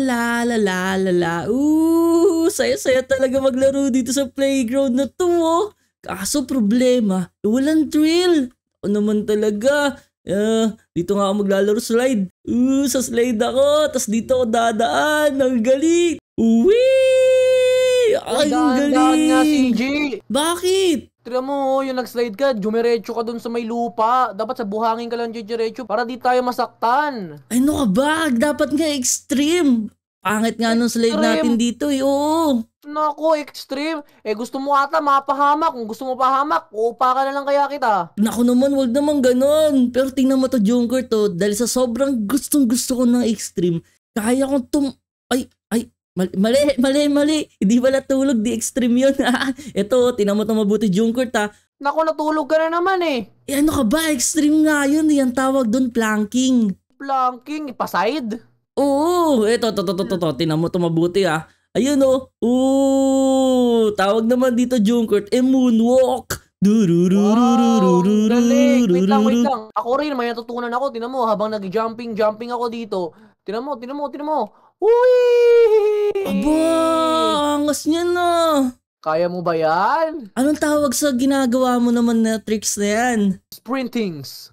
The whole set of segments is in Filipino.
la la la la la la. Ooh, saya-saya talaga maglaro dito sa playground na to oh. Kaso problema, walang thrill. O naman talaga, Uh, dito nga ako maglalaro slide. Uh, sa slide ako. Tapos dito ako dadaan. Ang galing. Uwi! Ay, ang galing. nga si G. Bakit? Tira mo, oh, yung nag-slide ka, dumiretso ka dun sa may lupa. Dapat sa buhangin ka lang diretso para di tayo masaktan. Ay, no ka ba? Dapat nga extreme. Pangit nga nung slide natin dito, eh. Oo. Nako, extreme. Eh, gusto mo ata mapahamak. Kung gusto mo pahamak, uupa ka na lang kaya kita. Naku naman, wag naman ganon. Pero tingnan mo to, Junker to. Dahil sa sobrang gustong gusto ko ng extreme, kaya kong tum... Ay, ay, Mali, mali, mali. Hindi pala tulog. Di extreme yun. Ito, tinamot na mabuti Junkert ta. Naku, natulog ka na naman eh. Eh ano ka ba? Extreme nga yun. Yan eh. tawag doon, planking. Planking? Ipaside? Oo. Ito, to, to, to, to, to. Tinamot na mabuti ha. Ayun Oh. Ooh, tawag naman dito, Junkert, eh moonwalk. Wow, Ako rin, may natutunan ako. Tinan mo, habang nag-jumping, jumping ako dito. Tinan mo, tinan mo, tinan mo. Uy! Aba, angas niya na. Kaya mo ba yan? Anong tawag sa ginagawa mo naman na tricks na yan? Sprintings.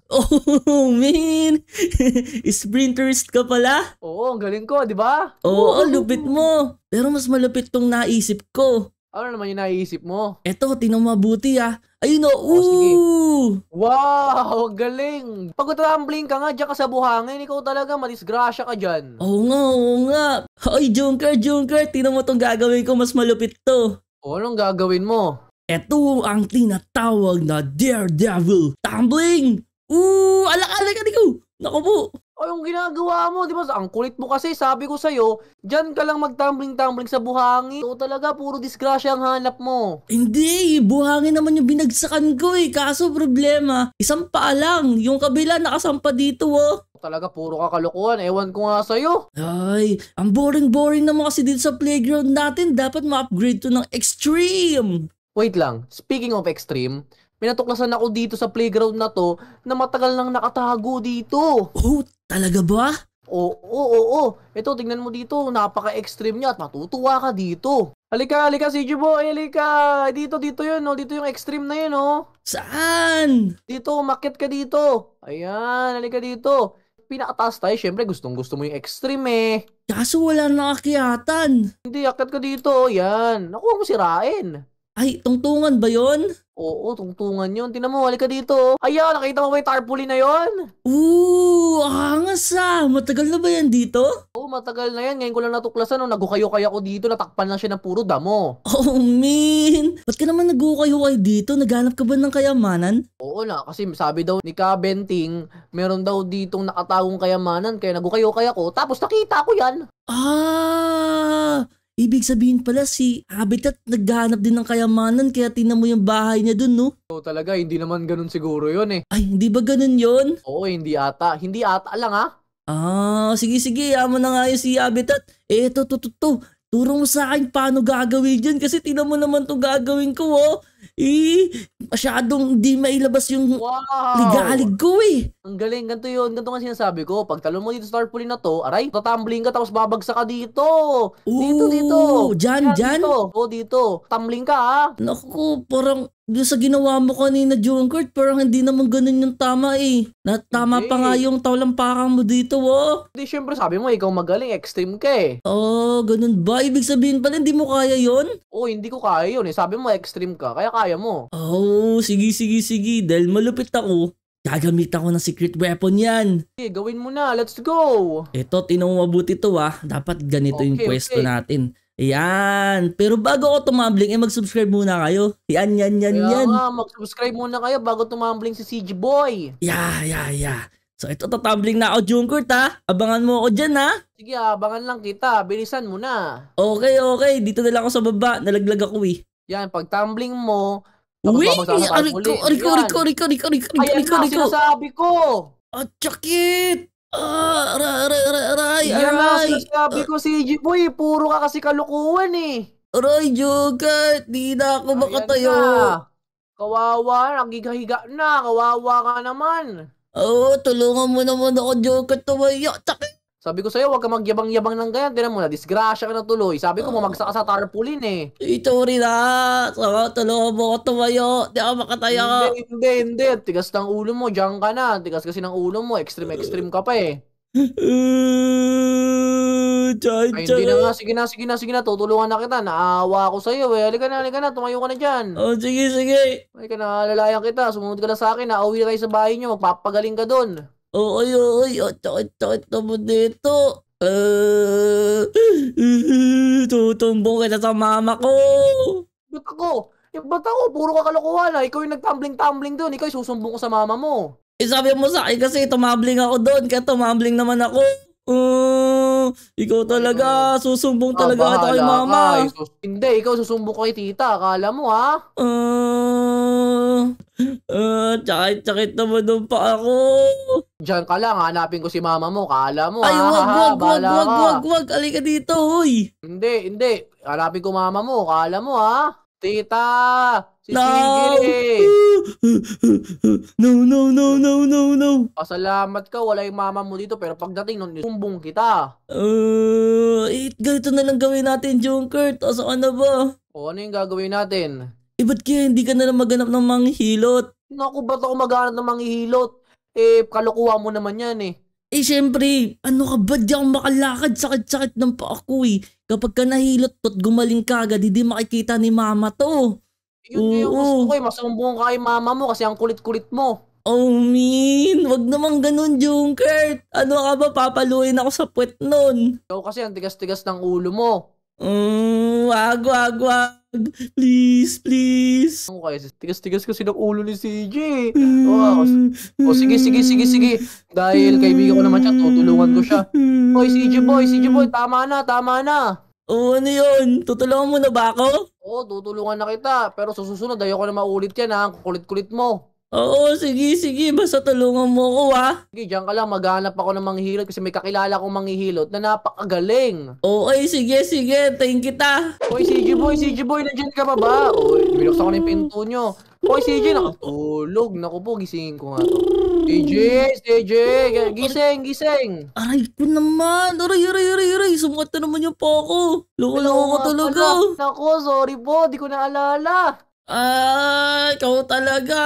Oh, man. Sprinters ka pala? Oo, ang galing ko, di ba? Oo, oh, lupit mo. Pero mas malupit tong naisip ko. Ano naman yung naisip mo? Eto, tinong mabuti ah. Ayun no. oh, Wow, ang galing. Pagkatambling ka nga dyan ka sa buhangin, ikaw talaga madisgrasya ka diyan. Oo nga, oo nga. Hoy, Junker, Junker, tingnan mo tong gagawin ko, mas malupit to. O, anong gagawin mo? Ito ang tinatawag na Daredevil Tumbling! Ooh, alak-alak ka ko! Nako po, Oh, yung ginagawa mo, di ba? Ang kulit mo kasi, sabi ko sa'yo, dyan ka lang magtumbling-tumbling sa buhangin. Oo talaga, puro disgrasya ang hanap mo. Hindi, buhangin naman yung binagsakan ko eh. Kaso problema, isang paa lang. Yung kabila nakasampa dito oh talaga puro kakalokohan. Ewan ko nga sa'yo. Ay, ang boring-boring naman kasi dito sa playground natin. Dapat ma-upgrade to ng extreme. Wait lang, speaking of extreme, pinatuklasan ako dito sa playground na to na matagal nang nakatago dito. Oh, Talaga ba? Oo, oo, oo. Ito, tingnan mo dito. Napaka-extreme niya at matutuwa ka dito. Halika, halika, CG Boy. Halika. Dito, dito yun. Oh. Dito yung extreme na yun. Oh. Saan? Dito, umakit ka dito. Ayan, halika dito. Pinakataas tayo. syempre, gustong gusto mo yung extreme eh. Kaso wala nakakyatan. Hindi, akit ka dito. Oh. Yan. Naku, huwag mo Ay, tungtungan ba yon? Oo, tungtungan yun. Tinan mo, ka dito. Oh. Ayan, nakita mo ba yung tarpaulin na yon? Ooh, angas ah. Matagal na ba yan dito? Oo, matagal na yan. Ngayon ko lang natuklasan. No, nagukay-ukay ako dito. Natakpan lang siya ng puro damo. Oh, man. Ba't ka naman nagukay-ukay dito? Naghanap ka ba ng kayamanan? Oo na, kasi sabi daw ni Ka meron daw ditong nakatagong kayamanan. Kaya nagukay-ukay ako. Tapos nakita ko yan. Ah! Ibig sabihin pala si Habitat naghahanap din ng kayamanan kaya tinan mo yung bahay niya dun, no? Oo talaga, hindi naman ganun siguro yon eh. Ay, hindi ba ganun yon? Oo, hindi ata. Hindi ata lang ha. Ah. ah, sige sige, yaman na nga yung si Habitat. Eto, to, to, to, to. Turo mo sa akin paano gagawin dyan kasi tinan mo naman itong gagawin ko, oh eh, masyadong di mailabas yung wow. ligalig ko eh. Ang galing, ganito yun. Ganito nga sinasabi ko. Pag talon mo dito sa tarpaulin na to, aray, tatumbling ka tapos babagsak ka dito. Ooh, dito, dito. Diyan, Kaya diyan. Dito. oh, dito. Tumbling ka ha. Ah. Naku, parang doon sa ginawa mo kanina, Junkert, parang hindi naman ganun yung tama eh. Na, tama hindi. pa nga yung tawlampakan mo dito, oh. Hindi, syempre sabi mo, ikaw magaling, extreme ka eh. oh, ganun ba? Ibig sabihin pala, hindi mo kaya yon? oh, hindi ko kaya yun eh. Sabi mo, extreme ka. Kaya kaya mo. Oh, sige, sige, sige. Dahil malupit ako, gagamitan ako ng secret weapon yan. Okay, gawin mo na. Let's go! Ito, tinong mabuti to ah. Dapat ganito okay, yung pwesto okay. natin. Yan. Pero bago ako tumambling, eh mag-subscribe muna kayo. Yan, yan, yan, Kaya yan. Nga, mag-subscribe muna kayo bago tumambling si CG Boy. Yeah, yeah, yeah. So ito, tatambling na ako, Junkert ha. Ah. Abangan mo ako dyan ha. Ah. Sige, abangan lang kita. Bilisan mo na. Okay, okay. Dito na lang ako sa baba. Nalaglag ako eh. Yan, pag tumbling mo, rico, rico, rico, rico, rico, rico, ariko, ariko, ariko, sinasabi ko! Ah, sakit! Ah, aray, aray, aray, aray! Yan na, sinasabi ko, ah. CG Boy, puro ka kasi kalukuhan eh! Aray, Joker! Di na ako makatayo! Na. Kawawa, nagigahiga na, kawawa ka naman! Oo, oh, tulungan mo naman ako, Joker, tumayo! Sakit! Sabi ko sa'yo, huwag ka magyabang-yabang ng ganyan. Tinan mo na, disgrasya ka na tuloy. Sabi ko, mamagsak ka sa tarpaulin eh. Ituri na! Sama, tulungan mo ko tumayo. Di ako makatayo. Hindi, hindi, hindi. Tigas ng ulo mo, dyan ka na. Tigas kasi ng ulo mo. Extreme-extreme ka pa eh. Chay, Ay, hindi na nga. Sige na, sige na, sige na. Tutulungan na kita. Naawa ako sa iyo, eh. Halika na, halika na. Tumayo ka na dyan. Oh, sige, sige. Ay, ka kita. Sumunod ka na sa akin. Nauwi na kayo sa bahay niyo. Magpapagaling ka doon. Oy, oy, otot-otot mo dito. Uh, tutumbong kita sa mama ko. Ba't ako? Eh, ba't ako? Puro kakalokohan ah. Ikaw yung nagtumbling-tumbling doon. Ikaw yung susumbong ko sa mama mo. Eh, sabi mo sa akin kasi tumambling ako doon. Kaya tumambling naman ako. Uh, ikaw talaga, susumbong talaga ah, ata kay mama. Ka. Hindi, ikaw susumbong kay tita. Akala mo ha? Uh, eh, Uh, ah, Tsakit-tsakit naman ng pa ako. Diyan ka lang, hanapin ko si mama mo. Kala mo, Ay, ha, wag, wag, wag, wag, wag, wag, alika dito, hoy. Hindi, hindi. Hanapin ko mama mo. Kala mo, ha? Tita! Si no! Singil eh. No, no, no, no, no, no. Pasalamat ka, wala yung mama mo dito. Pero pagdating nun, sumbong kita. Uh, ah, it, eh, ganito na lang gawin natin, Junker. Tapos ano ba? O, ano yung gagawin natin? Eh ba't kaya hindi ka na lang maganap ng manghilot? Naku, ba't ako maghanap ng manghilot? Eh, kalukuha mo naman yan eh. Eh syempre, ano ka ba di ako makalakad, sakit-sakit ng paa ko eh. Kapag ka nahilot to't gumaling ka agad, hindi makikita ni mama to. Yun Oo. yung gusto ko eh, masumbong ka kay mama mo kasi ang kulit-kulit mo. Oh mean, wag naman ganun Junkert. Ano ka ba, papaluin ako sa puwet nun. Ikaw kasi ang tigas-tigas ng ulo mo. Mm, wag, wag, wag. Please, please. Ano kayo? Tigas-tigas kasi ng ulo ni CJ. Mm. Oh, o oh, sige, sige, sige, sige. Dahil kaibigan ko naman siya, tutulungan ko siya. Hoy, CJ boy, CJ boy, tama na, tama na. Oo, oh, ano yun? Tutulungan mo na ba ako? Oo, oh, tutulungan na kita. Pero susunod, ayoko na maulit yan ha. Kulit-kulit mo. Oo, sige, sige. Basta tulungan mo ako, ha? Sige, dyan ka lang. Maghanap ako ng manghihilot kasi may kakilala akong manghihilot na napakagaling. Okay, sige, sige. Thank kita. Hoy, CG boy, CG boy, nandiyan ka ba ba? Oy, binuksan ko na yung pinto nyo. Hoy, CG, nakatulog. Naku po, gisingin ko nga to. CJ, CJ, gising, gising. Aray ko naman. Aray, aray, aray, aray. Sumukat na naman yung poko. Loko-loko ko ano talaga. Naku, sorry po. Di ko naalala. Ah, ikaw talaga.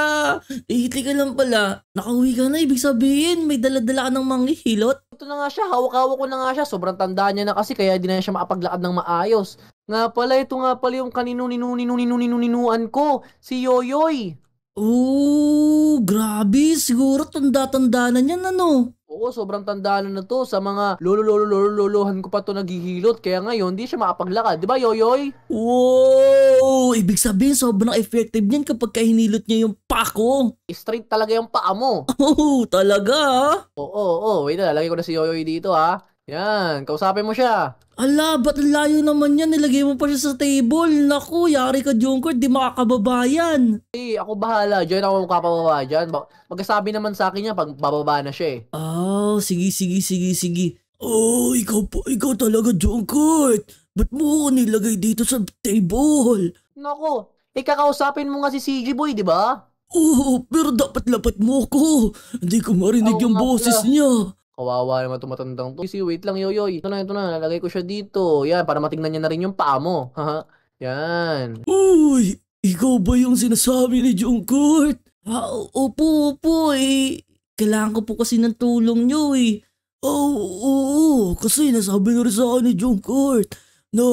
80 eh, ka lang pala. Nakauwi ka na, ibig sabihin, may daladala ka ng manghihilot. Ito na nga siya, hawak-hawak ko na nga siya. Sobrang tanda niya na kasi kaya di na siya makapaglakad ng maayos. Nga pala, ito nga pala yung kanino ninu ninu ninu ninu ninuan ko, si Yoyoy. Oh, grabe. Siguro tanda-tanda na niyan ano. Oo, sobrang tanda na to sa mga lolo lolo lolo lolohan ko pa to naghihilot kaya ngayon hindi siya makapaglakad, 'di ba, Yoyoy? Wow! Ibig sabihin sobrang effective niyan kapag kahinilot niya yung pako. Straight talaga yung paa mo. oh, talaga. Ah. Oo, oo, wait na, lalagay ko na si Yoyoy dito ha. Ah. Yan, kausapin mo siya. Ala, ba't layo naman yan? Nilagay mo pa siya sa table. Naku, yari ka, Junker. Di makakababa yan. Hey, ako bahala. Diyan ako makapababa dyan. Magkasabi naman sa akin niya pag bababa na siya eh. Oh, sige, sige, sige, sige. Oh, ikaw po, ikaw talaga, Junker. Ba't mo ako nilagay dito sa table? Naku, ikakausapin eh, mo nga si CG Boy, di ba? Oo, oh, pero dapat lapat mo ko. Hindi ko marinig Oo, yung boses niya. Kawawa naman itong matandang to. Easy, wait lang, yoyoy. Ito na, ito na. Lalagay ko siya dito. Yan, para matignan niya na rin yung paa mo. Yan. Uy! Ikaw ba yung sinasabi ni Jungkurt? Ah, opo, opo eh. Kailangan ko po kasi ng tulong niyo eh. Ah, oo, oh, oh, kasi nasabi na rin sa akin ni Jungkurt na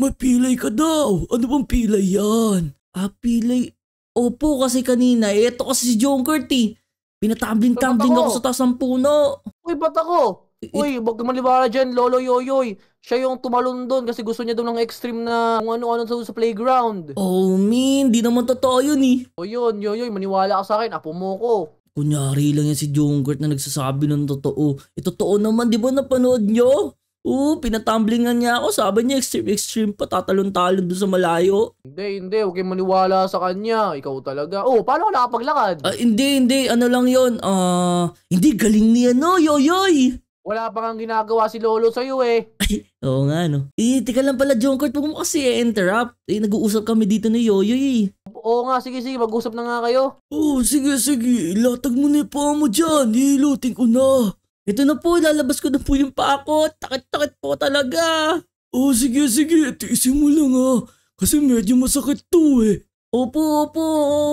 may pilay ka daw. Ano bang pilay yan? Ah, pilay? Opo kasi kanina, eh, eto kasi si Jungkurt eh. Pinatumbling-tumbling ako. ako sa taas ng puno. Uy, ba't ako? Uy, wag maliwala dyan, Lolo Yoyoy. Siya yung tumalon doon kasi gusto niya doon ng extreme na kung ano-ano sa, sa playground. Oh, man. Di naman totoo yun eh. O yun, Yoyoy, maniwala ka sa akin. Apo mo ko. Kunyari lang yan si Jungkert na nagsasabi ng totoo. Ito eh, totoo naman, di ba napanood nyo? Oo, pinatumblingan niya ako. Sabi niya, extreme, extreme pa. Tatalon-talon doon sa malayo. Hindi, hindi. Huwag kayong maniwala sa kanya. Ikaw talaga. Oo, oh, paano ka nakapaglakad? Ah, hindi, hindi. Ano lang yon Ah, hindi. Galing niya, no? Yoyoy! Wala pa kang ginagawa si Lolo sa'yo eh. Ay, oo nga no. Eh, teka lang pala, Junkert. Huwag mo kasi interrupt Eh, nag-uusap kami dito ni Yoyoy eh. Oo nga, sige sige, mag-usap na nga kayo. Oo, oh, sige sige. Ilatag mo na yung paa mo dyan. Ilutin ko na. Ito na po, lalabas ko na po yung paa ko. Takit-takit po talaga. Oh, sige, sige. Tiisin mo lang ha. Ah. Kasi medyo masakit to eh. Opo, opo,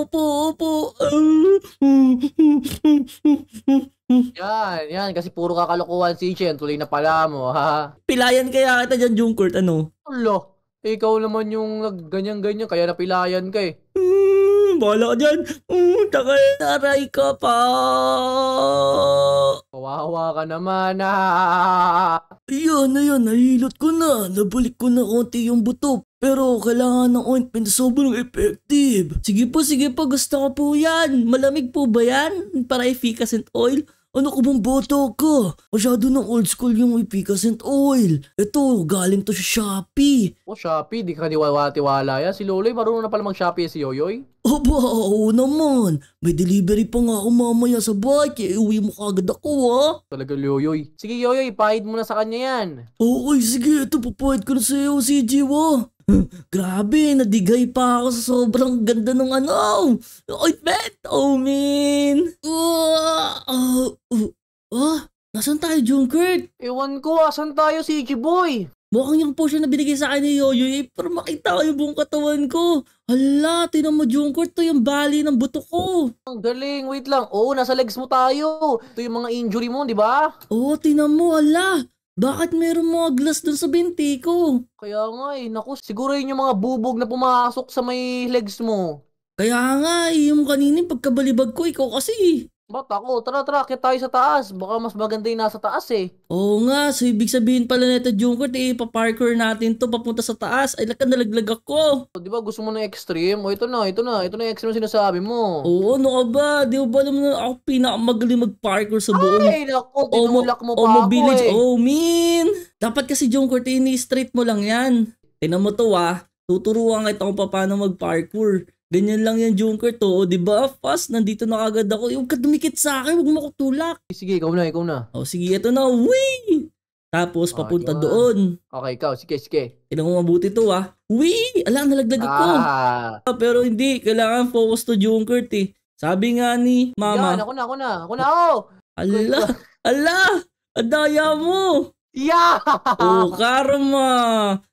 opo, opo. yan, yan. Kasi puro kakalokohan si Chen. Tuloy na pala mo, ha? Pilayan kaya kita dyan, Jungkurt, ano? Alo, ikaw naman yung nagganyan ganyan Kaya napilayan ka eh. Hmm, bola ka dyan. Mm, takal na aray ka pa. Kawawa ka naman ah. Ayan, ayan, nahilot ko na. Nabalik ko na konti yung buto. Pero kailangan ng ointment sobrang effective. Sige po, sige po, gusto ko po yan. Malamig po ba yan? Para efficacy and oil? Ano ko bang bata ka? Masyado ng old school yung Ipikas and Oil. Ito, galing to sa Shopee. O oh, Shopee, di ka niwala-tiwala yan. Si Loloy, marunong na pala mag-Shopee si Yoyoy. Aba, oo naman. May delivery pa nga ako mamaya sa bahay, kaya iuwi mo kagad ako ha. Talaga Yoyoy. Sige Yoyoy, pahid mo na sa kanya yan. Oo, okay, sige. Ito, papahid ko na sa'yo, CG wa. Grabe, nadigay pa ako sa sobrang ganda ng ano, ointment, oh man. Uh, uh, uh, uh, nasan tayo, Junkert? Iwan ko, asan tayo, CG Boy? Mukhang yung potion na binigay sa akin ni Yoyo eh, pero makita ko yung buong katawan ko. Hala, tinan mo Junkert, to yung bali ng buto ko. Ang galing, wait lang. Oo, oh, nasa legs mo tayo. Ito yung mga injury mo, di ba? Oo, oh, tinan mo, hala. Bakit meron mga glass dun sa binti ko? Kaya nga eh, naku, siguro yun yung mga bubog na pumasok sa may legs mo. Kaya nga eh, yung kanina pagkabalibag ko, ikaw kasi. Ba't ako? Tara, tara, akit tayo sa taas. Baka mas maganda yung nasa taas eh. Oo nga, so ibig sabihin pala nito, Junkert, eh, paparkour natin to papunta sa taas. Ay, laka nalaglag ako. O, oh, di ba gusto mo ng extreme? O, oh, ito na, ito na, ito na yung extreme na sinasabi mo. Oo, ano ka ba? Di ba naman na ako pinakamagaling mag-parkour sa buong... Ay, naku, tinulak mo pa Omo ako eh. Oh, man. Dapat kasi, Junkert, eh, ini-straight mo lang yan. Tinan mo to ah. Tuturuan kita kung paano mag-parkour. Ganyan lang yan, Junker to. O, di ba? Fast, nandito na agad ako. Huwag ka dumikit sa akin. Huwag mo ko tulak. Sige, ikaw na, ikaw na. O, oh, sige, ito na. Wee! Tapos, ah, papunta yun. doon. Okay, ikaw. Sige, sige. Kailangan mo mabuti to, ah. Wee! Ala, nalaglag ako. Ah. ah. Pero hindi. Kailangan focus to Junker, eh. Sabi nga ni Mama. Yan, ako na, ako na. Ako na, oh! Ala! ala! Adaya mo! Yeah! oh, karma!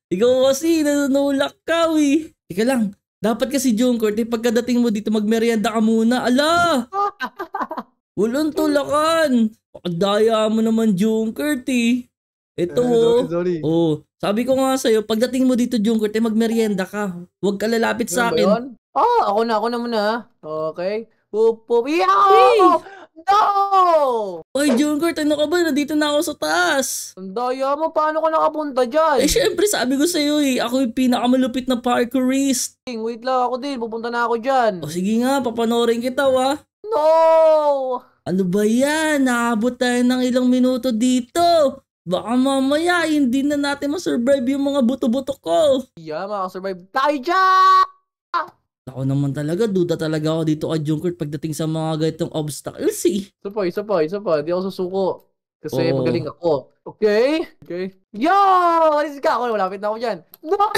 Ikaw kasi, nanunulak ka, wee. Teka lang, dapat kasi Jungkourt, eh, pagkadating mo dito, magmerienda ka muna. Ala! Walang tulakan! Pagdaya mo naman, Jungkourt eh. Ito eh, oh. sorry, sorry. oh. Sabi ko nga sa'yo, pagdating mo dito, Jungkourt, eh, magmerienda ka. Huwag ka lalapit ano sa akin. Oo, oh, ah, ako na, ako na muna. Ah. Okay. Pupup. Yeah! Hey! No! Ay, Junkert, ano ka ba? Nandito na ako sa taas. Sundo, daya mo, paano ka nakapunta dyan? Eh, syempre, sabi ko sa'yo eh. Ako yung pinakamalupit na parkourist. Wait lang, ako din. Pupunta na ako dyan. O sige nga, papanorin kita, wa. No! Ano ba yan? Nakabot tayo ng ilang minuto dito. Baka mamaya, hindi na natin masurvive yung mga buto-buto ko. Yeah, makasurvive tayo dyan! Ako naman talaga, duda talaga ako dito kay Junkert pagdating sa mga ganitong obstacles eh. Isa pa, isa pa, isa pa. Hindi ako susuko. Kasi Oo. magaling ako. Okay? Okay. Yo! Alis ka ako. Malapit na ako dyan. No!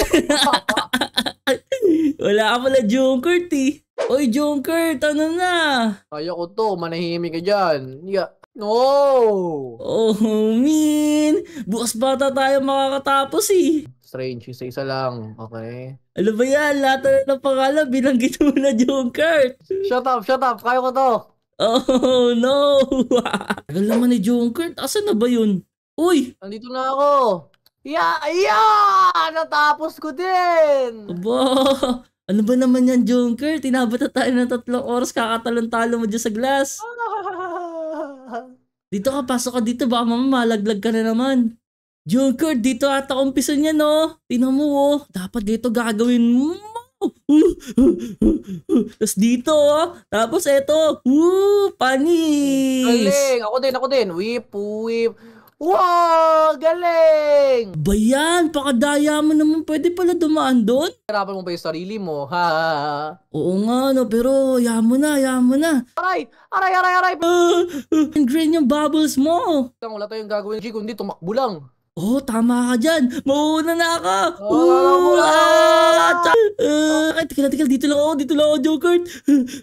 Wala ka pala Junkert eh. Oy Junkert, ano na? Ayoko to. Manahimik ka dyan. Yeah. No! Oh, oh man! Bukas bata tayo makakatapos eh. Strange, isa isa lang, okay? Ano ba yan? Lahat na ng pangalan, binanggit mo na yung Kurt. Shut up, shut up, kaya ko to. Oh, no! Tagal naman ni Junkert. Asan na ba yun? Uy! Nandito na ako! Ya! Ya! Natapos ko din! Aba! Ano ba naman yan, Junker? Tinabata tayo ng tatlong oras, kakatalon-talo mo dyan sa glass. Ah, dito ka, pasok ka dito. Baka mama, malaglag ka na naman. Joker, dito ata umpisa niya, no? Tinan mo, oh. Dapat dito gagawin mo. Tapos dito, oh. Tapos eto. Woo, panis. Galing. Ako din, ako din. Whip, whip. Wow! Galing! Bayan, pakadaya mo naman. Pwede pala dumaan doon. Hirapan mo pa yung sarili mo, ha? Oo nga, no, pero yaman mo na, yaman mo na. Aray! Aray, aray, aray! Uh, uh, green yung bubbles mo! Wala tayong gagawin, G, kundi tumakbo lang. Oh, tama ka dyan. Mauuna na ako. Oh, Ooh, ah, uh, ay, tika, dito lang ako, dito lang ako, Joker.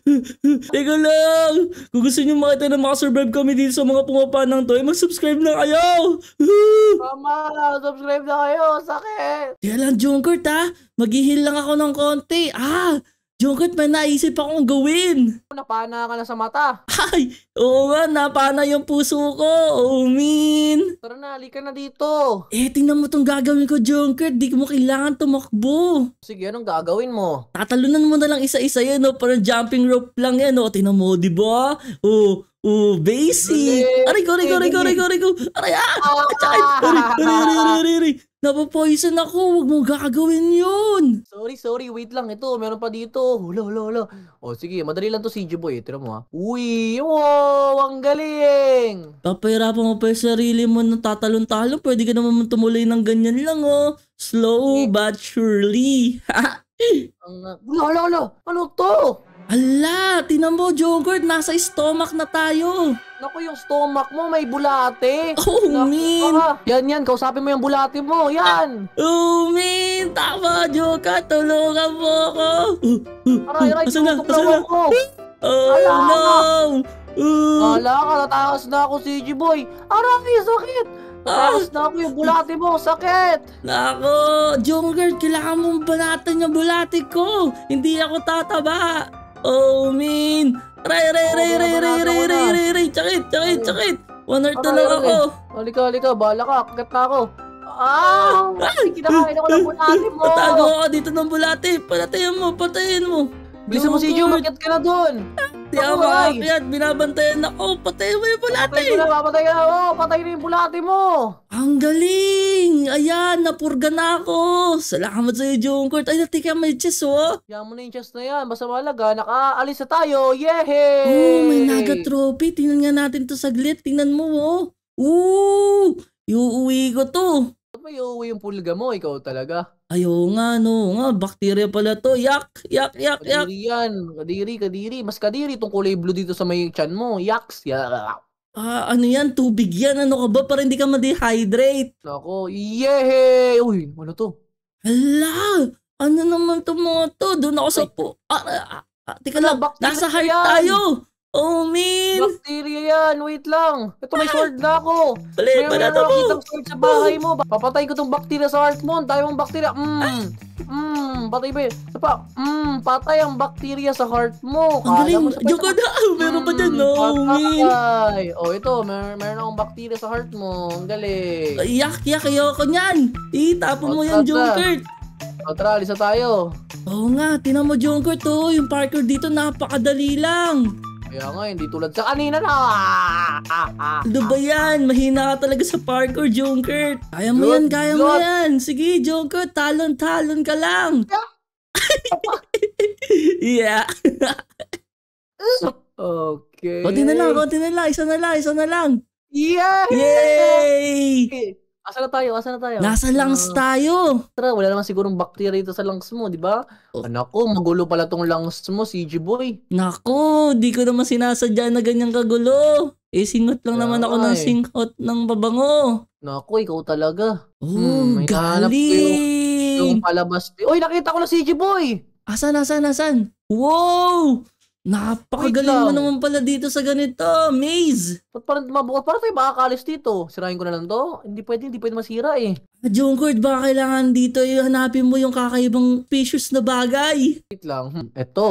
tika lang. Kung gusto nyo makita na makasurvive kami dito sa mga pumapa ng toy, mag-subscribe na kayo. tama, subscribe na kayo, sakit. Tika lang, Joker, ta. Maghihil lang ako ng konti. Ah, Jokit, may naisip akong gawin. Napana ka na sa mata. Ay, oo nga, napana yung puso ko. Oh, min. Tara na, halika na dito. Eh, tingnan mo tong gagawin ko, Junker. Di mo kailangan tumakbo. Sige, anong gagawin mo? Tatalunan mo na lang isa-isa yan, no? Parang jumping rope lang yan, no? Tingnan mo, di ba? Oh, Oh, basic! Aray ko, aray ko, aray ko, aray ko, aray ko! Aray, ah! ah! Aray, aray, aray, aray, aray, aray, Napapoison ako, wag mo gagawin yun. Sorry, sorry, wait lang. Ito, meron pa dito. Hula, hula, hula. O oh, sige, madali lang to CJ boy. Tira mo ha. Uy, wow, ang galing! Papahirapan mo pa yung sarili mo na tatalon-talon. Pwede ka naman tumuloy ng ganyan lang oh. Slow eh. but surely. ang, hula, hula, hula. Ano to? Ala, tinan mo, Jogurt, nasa stomach na tayo. Naku, yung stomach mo, may bulate. Oh, Naku, Yan, yan, kausapin mo yung bulate mo, yan. Oh, man, tama, Joka, tulungan mo ako. Aray, aray, tutok na ako. Oh, Ala, no. Oh. Ala ka, na ako, CG Boy. Aray, sakit. Tapos na ako yung bulati mo, sakit! Nako, Jungard, kailangan mong banatan yung bulati ko! Hindi ako tataba! Oh, min! Ray, ray, oh, ray, ray, ray, ray, ray, ray, aray, sakit, sakit, sakit! One heart na lang ako! Halika, halika, bahala ka, kagat na ako. Ah! ah! Kinakain ako ng bulate mo! Tatago ako dito ng bulate! Patayin mo, patayin mo! Bisa mo si Joe, makiat ka na doon! Di ako makakayat, binabantayan ako, patay mo yung bulate! Patay mo na, patay na, oh, patay na yung bulate mo! Ang galing! Ayan, napurga na ako! Salamat sa'yo, Jungkurt! Ay, nati ka may chest, oh! Kaya mo na yung chest na yan, basta malaga, nakaalis na tayo! Yehey! Oh, may naga trophy, tingnan nga natin to saglit, tingnan mo, oh! Ooh! Iuuwi ko to! Ba't may iuuwi yung pulga mo, ikaw talaga? Ay, nga, no. Nga, bakterya pala to. Yak, yak, yak, yak. Kadiri yan. Kadiri, kadiri. Mas kadiri itong kulay blue dito sa may chan mo. Yaks. Yak. Ah, ano yan? Tubig yan. Ano ka ba? Para hindi ka ma-dehydrate. Ako, yehey! Uy, ano to? Hala! Ano naman to mga to? Doon ako sa po. Ah, ah, ah, teka Hala, lang, nasa heart yan. tayo. Oh, man! Bacteria yan! Wait lang! Ito, may sword na ako! Balik, may meron ako kitang sword sa bahay mo! Papatay ko tong bacteria sa heart mo! Ang mong bacteria! Mmm! Mmm! Patay ba yun? Sapa! Mmm! Patay ang bacteria sa heart mo! Ang galing! Joke na! Ah, meron pa dyan! No, mm. oh, man! Oh, ito! Mer meron akong bacteria sa heart mo! Ang galing! Yak! Yak! Ayoko niyan! Itapon mo yan, Junkert! O alisa tayo! Oo nga! Tinan mo, Junkert! Oh. yung parkour dito napakadali lang! Kaya nga, hindi tulad sa kanina na. Ah, Ano ba yan? Mahina ka talaga sa parkour, Junker. Kaya mo yan, kaya mo yan. Sige, Junker, talon-talon ka lang. yeah. okay. Konti na lang, konti na lang. Isa na lang, isa na lang. Yay! Yay! Asa na tayo? Asa na tayo? Nasa ah, lungs uh, tayo. Tara, wala naman sigurong bacteria dito sa lungs mo, di ba? Oh. Nako, magulo pala tong lungs mo, CG boy. Nako, di ko naman sinasadya na ganyan kagulo. Eh, singot lang Ay. naman ako ng singot ng babango. Nako, ikaw talaga. Oh, hmm, galing. Yung, yung palabas. Oy, nakita ko na CG boy. Asan, asan, asan? Wow! Napakagaling mo naman pala dito sa ganito, Maze! Ba't parang mabukas? Parang tayo makakalis dito. Sirahin ko na lang to. Hindi pwede, hindi pwede masira eh. Ah, baka kailangan dito eh, hanapin mo yung kakaibang precious na bagay. Wait lang. Ito. Hmm, eto.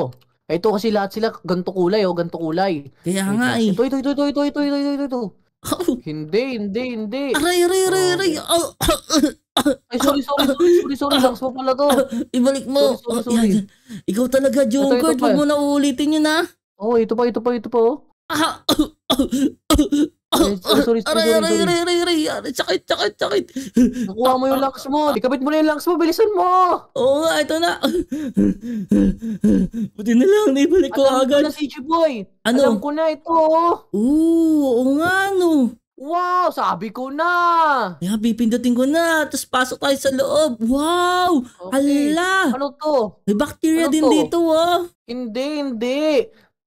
Ito kasi lahat sila ganto kulay oh, ganto kulay. Kaya nga eh. Ito, ito, ito, ito, ito, ito, ito, ito, ito. Oh. Hindi, hindi, hindi. Aray, aray, aray, aray. Oh. Ay, sorry, sorry, sorry, sorry, Lux mo pala to. Ibalik mo. Sorry, sorry, sorry. Oh, yan. Ikaw talaga, Jungkert. Huwag mo na uulitin yun, ha? Ah. oh, ito pa, ito pa, ito pa, oh. Ah, ah, ah Sorry, sorry, sorry, aray, aray, aray, aray, aray, aray, sakit, sakit, sakit. Nakuha mo yung lungs mo. Ikabit mo na yung lungs mo, bilisan mo. Oo nga, ito na. Buti na lang, naibalik ko Alam agad. Alam ko na, CG Boy. Ano? Alam ko na ito. Oh. Oo, oo nga, no. Wow! Sabi ko na! Yeah, pipindutin ko na. Tapos pasok tayo sa loob. Wow! Okay. Ala! Ano to? May bacteria ano din to? dito, oh. Hindi, hindi.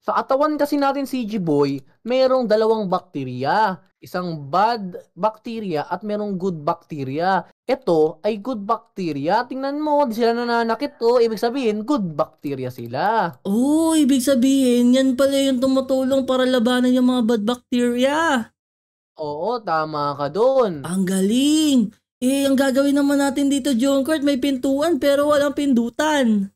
Sa katawan kasi natin, CG Boy, mayroong dalawang bacteria. Isang bad bacteria at merong good bacteria. Ito ay good bacteria. Tingnan mo, di sila nananakit to. Oh. Ibig sabihin, good bacteria sila. Oo, oh, ibig sabihin, yan pala yung tumutulong para labanan yung mga bad bacteria. Oo, tama ka doon. Ang galing! Eh, ang gagawin naman natin dito, John Court, may pintuan pero walang pindutan.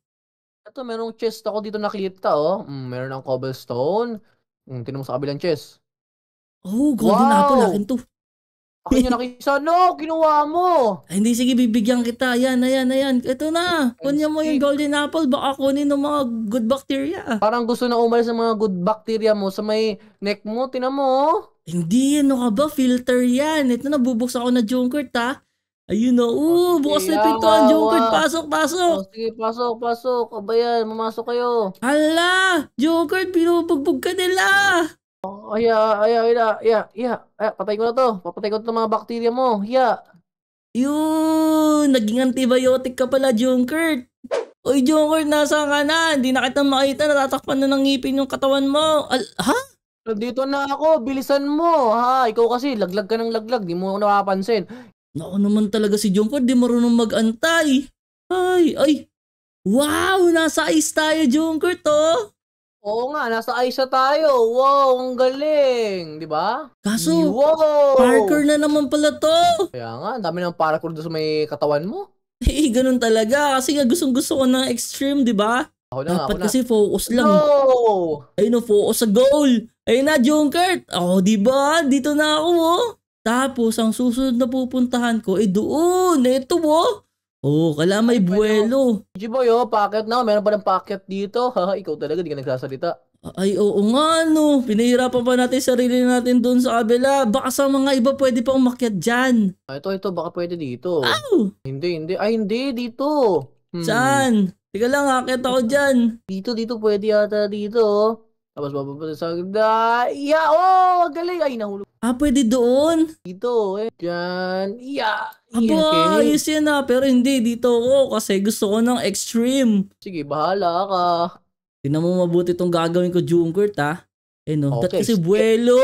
Ito, merong chest ako dito na nakita, oh. Mm, meron ang cobblestone. Mm, tinan mo sa kabilang chest. Oh, golden Wow! apple akin to. Kunin Kanya nakisa, no, ginawa mo. Ay, hindi, sige, bibigyan kita. Ayan, ayan, ayan. Ito na. Kunya mo yung golden apple, baka kunin ng mga good bacteria. Parang gusto na umalis ng mga good bacteria mo sa may neck mo. Tinan mo, oh. Hindi, ano ka ba? Filter yan. Ito na, bubuksan ko na Junkert, ha? Ayun na, oo, oh, oh bukas na ah, pintuan, Joker, pasok, pasok. Oh, sige, pasok, pasok. Aba yan, mamasok kayo. Hala, Joker, binubugbog ka nila. Oh, ay, ay, ay, ay, ay, ay, patay ko na to. Papatay ko na to mga bakterya mo. Ya. Yun! Naging antibiotic ka pala, Junkert. Oy, Junkert, nasa ka na? Hindi na kita makita. Natatakpan na ng ngipin yung katawan mo. Al ha? Nandito na ako. Bilisan mo. Ha? Ikaw kasi, laglag ka ng laglag. Di mo ako nakapansin. Naku naman talaga si Junkert. Di marunong mag-antay. Ay, ay. Wow! Nasa ice tayo, Junkert, to. Oo nga, nasa ISA tayo. Wow, ang galing. Di ba? Kaso, wow. parkour na naman pala to. Kaya nga, ang dami ng parkour doon sa may katawan mo. Eh, ganun talaga. Kasi nga gustong gusto ko ng extreme, di ba? Ako na, Dapat ako kasi na. focus lang. No! Ayun na, focus sa goal. Ayun na, Junkert. Oh, di ba? Dito na ako, oh. Tapos, ang susunod na pupuntahan ko, eh doon. Ito, oh. Oo, oh, kala may buwelo. Jiboy, oh, packet na. Oh, meron pa ng packet dito. Haha, ikaw talaga, di ka nagsasalita. Ay, oo nga, no. Pinahirapan pa natin sarili natin doon sa kabila. Baka sa mga iba pwede pa umakyat dyan. Ah, ito, ito. Baka pwede dito. Ow! Hindi, hindi. Ay, hindi. Dito. Hmm. Saan? Teka lang, akit ako dyan. Dito, dito. Pwede yata dito. Oh. Tapos mapapunta sa... Da, iya! Oh! Galing! Ay, nahulog. Ah, pwede doon? Dito, eh. Diyan. Iya. Aba, okay. ayos yan ah. Pero hindi, dito ako kasi gusto ko ng extreme. Sige, bahala ka. Tinan mo mabuti itong gagawin ko, Junkert ah. Eh no, okay. kasi buwelo!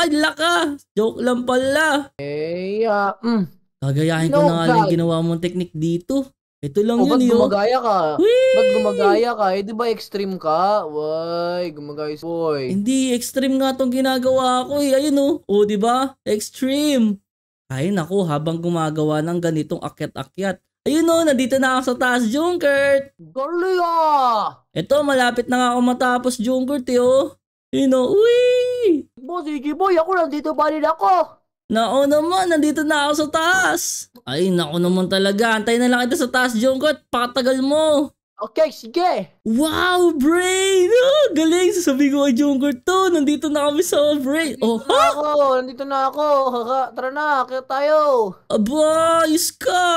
Ay, laka! Joke lang pala. Eh, yeah. Mm. Gagayahin no, ko na nga yung ginawa mong technique dito. Ito lang o, yun, yun. Eh, oh. gumagaya ka? Whee! Ba't gumagaya ka? Eh, di ba extreme ka? Why? Gumagaya boy. Hindi, extreme nga tong ginagawa ko eh. Ayun oh. O, di ba? Extreme. Ay, naku, habang gumagawa ng ganitong akyat-akyat. Ayun oh, nandito na ako sa taas, Junkert. Galia! Ah! Ito, malapit na nga ako matapos, Junkert eh oh. Yun oh, uy! Sige boy, ako nandito pa rin ako. Nako naman, nandito na ako sa taas. Ay, nako naman talaga. Antay na lang kita sa taas, Jungkot. Patagal mo. Okay, sige. Wow, Brain! Oh, galing! Sasabihin ko kay Jungkot to. Nandito na kami sa Brain. Nandito oh, na ako. Nandito na ako. Haka, tara na. Kaya tayo. Aba, ayos ka.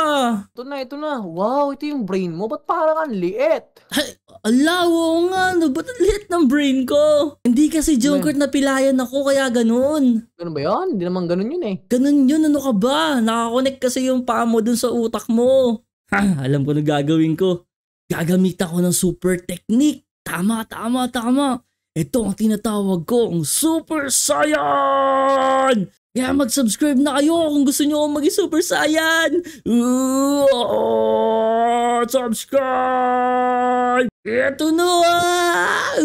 Ito na, ito na. Wow, ito yung brain mo. Ba't parang ang liit? Ay, Ala, oo nga, no, ba't lit liit ng brain ko? Hindi kasi Junkert pilayan ako, kaya ganun. Ganun ba yun? Hindi naman ganun yun eh. Ganun yun, ano ka ba? Nakakonect kasi yung paa mo dun sa utak mo. Ha, alam ko na gagawin ko. Gagamit ako ng super technique. Tama, tama, tama. Ito ang tinatawag ko, ang Super Saiyan! Kaya mag-subscribe na kayo kung gusto nyo akong maging Super Saiyan! Ooh, ah, subscribe! Eto na! Ah!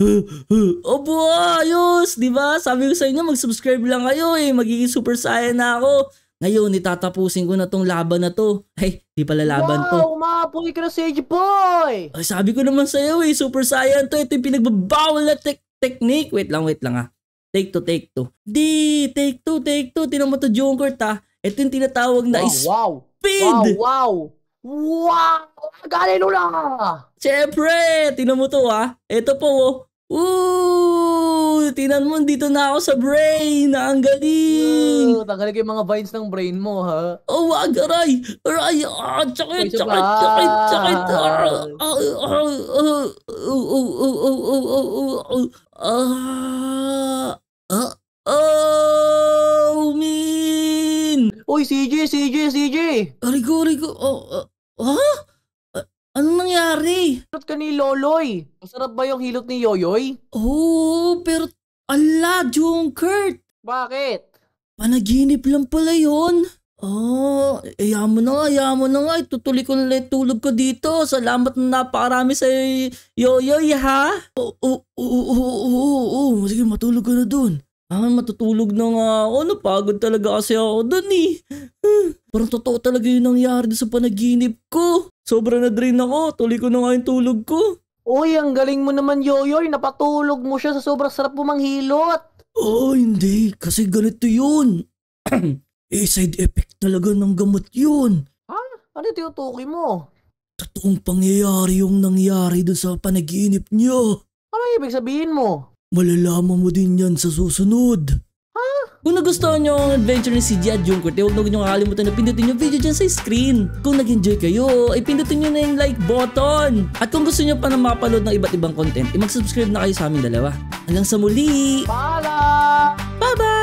Opo, ayos! ba diba? Sabi ko sa inyo, mag-subscribe lang kayo eh. Magiging super saiyan na ako. Ngayon, itatapusin ko na tong laban na to. Ay, di pala laban wow, to. Wow, umapoy ka na sa Age Boy! Ay, sabi ko naman sa'yo eh, Super Saiyan to. Ito yung pinagbabawal na te- technique. Wait lang, wait lang ah. Take to, take to. Di, take to, take to. Tinan mo to, Junkert ah. Ito yung tinatawag na wow, speed. wow, wow. Wow! Galing nula! Siyempre! Tinan mo to ha. Ito po oh. Ooh! Tinan mo, dito na ako sa brain! Ang galing! Ooh, tanggalin yung mga vines ng brain mo, ha? Oh, wag! Aray! Aray! Ah, sakit! Sakit! Sakit! Sakit! Ah! Ah! Oh, min! Uy, CJ! CJ! CJ! Arigo! Arigo! Oh, Oh? A- anong nangyari? Hilot ka ni Loloy. Masarap ba yung hilot ni Yoyoy? Oo, oh, pero ala, Junkert. Bakit? Panaginip lang pala yun. Oh, iya mo na nga, iya mo na nga. Itutuloy ko na lang tulog ko dito. Salamat na napakarami sa yoyoy, ha? Oo, oo, oo, oo, oo. Sige, matulog ka na dun. Ah, matutulog na nga ako. Napagod talaga kasi ako dun eh. Parang totoo talaga yung nangyari sa panaginip ko. Sobra na-drain ako. Tuloy ko na nga yung tulog ko. Uy, ang galing mo naman, Yoyoy. Napatulog mo siya sa sobrang sarap mo manghilot. Oh, hindi. Kasi ganito yun. eh, side effect talaga ng gamot yun. Ha? Ano tinutukoy mo? Totoong pangyayari yung nangyari doon sa panaginip niyo. Ano ibig sabihin mo? Malalaman mo din yan sa susunod. Kung nagustuhan nyo ang adventure ni si Jia Junkert, eh, huwag na nyo kakalimutan na pindutin yung video dyan sa screen. Kung nag-enjoy kayo, ay eh, pindutin nyo na yung like button. At kung gusto nyo pa na mapaload ng iba't ibang content, eh, mag-subscribe na kayo sa amin dalawa. Hanggang sa muli! Paalam! Bye-bye!